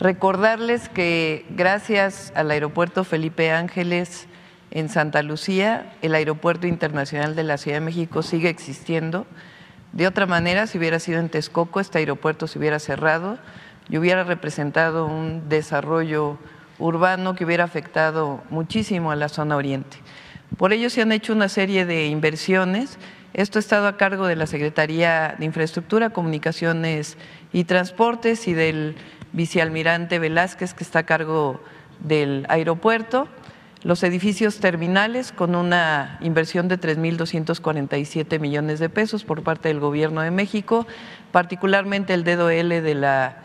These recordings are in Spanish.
Recordarles que gracias al aeropuerto Felipe Ángeles en Santa Lucía, el aeropuerto internacional de la Ciudad de México sigue existiendo. De otra manera, si hubiera sido en Texcoco, este aeropuerto se hubiera cerrado y hubiera representado un desarrollo urbano que hubiera afectado muchísimo a la zona oriente. Por ello se han hecho una serie de inversiones. Esto ha estado a cargo de la Secretaría de Infraestructura, Comunicaciones y Transportes y del vicealmirante Velázquez, que está a cargo del aeropuerto, los edificios terminales con una inversión de 3.247 millones de pesos por parte del Gobierno de México, particularmente el dedo L de la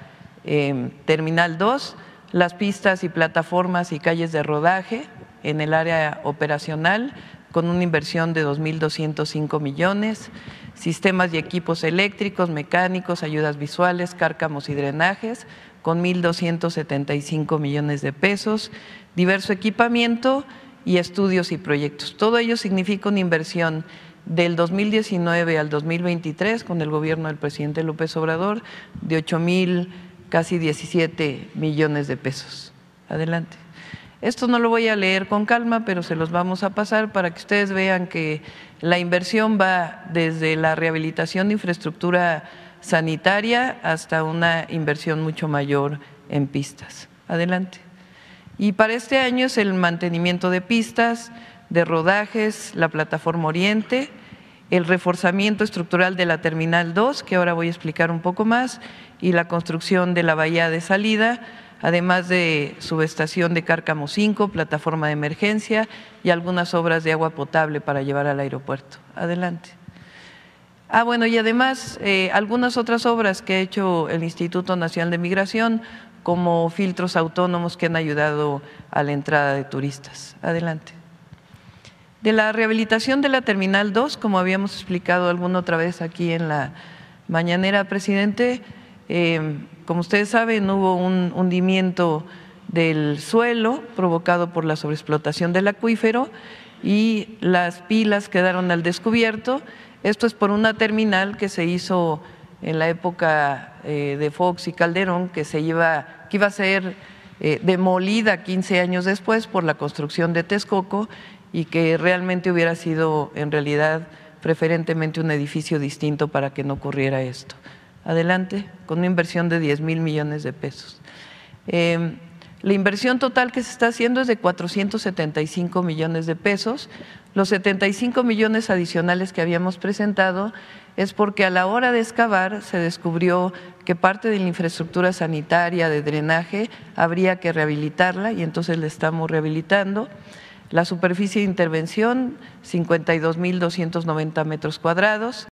em, Terminal 2, las pistas y plataformas y calles de rodaje en el área operacional, con una inversión de 2.205 millones, sistemas y equipos eléctricos, mecánicos, ayudas visuales, cárcamos y drenajes, con 1.275 millones de pesos, diverso equipamiento y estudios y proyectos. Todo ello significa una inversión del 2019 al 2023 con el gobierno del presidente López Obrador de 8.000 casi 17 millones de pesos. Adelante. Esto no lo voy a leer con calma, pero se los vamos a pasar para que ustedes vean que la inversión va desde la rehabilitación de infraestructura sanitaria hasta una inversión mucho mayor en pistas. Adelante. Y para este año es el mantenimiento de pistas, de rodajes, la plataforma Oriente, el reforzamiento estructural de la Terminal 2, que ahora voy a explicar un poco más, y la construcción de la bahía de salida además de subestación de Cárcamo 5, plataforma de emergencia y algunas obras de agua potable para llevar al aeropuerto. Adelante. Ah, bueno, y además eh, algunas otras obras que ha hecho el Instituto Nacional de Migración, como filtros autónomos que han ayudado a la entrada de turistas. Adelante. De la rehabilitación de la Terminal 2, como habíamos explicado alguna otra vez aquí en la mañanera, presidente, eh, como ustedes saben, hubo un hundimiento del suelo provocado por la sobreexplotación del acuífero y las pilas quedaron al descubierto. Esto es por una terminal que se hizo en la época eh, de Fox y Calderón, que, se iba, que iba a ser eh, demolida 15 años después por la construcción de Texcoco y que realmente hubiera sido en realidad preferentemente un edificio distinto para que no ocurriera esto adelante, con una inversión de 10 mil millones de pesos. Em, la inversión total que se está haciendo es de 475 millones de pesos. Los 75 millones adicionales que habíamos presentado es porque a la hora de excavar se descubrió que parte de la infraestructura sanitaria de drenaje habría que rehabilitarla y entonces la estamos rehabilitando. La superficie de intervención, 52.290 metros cuadrados.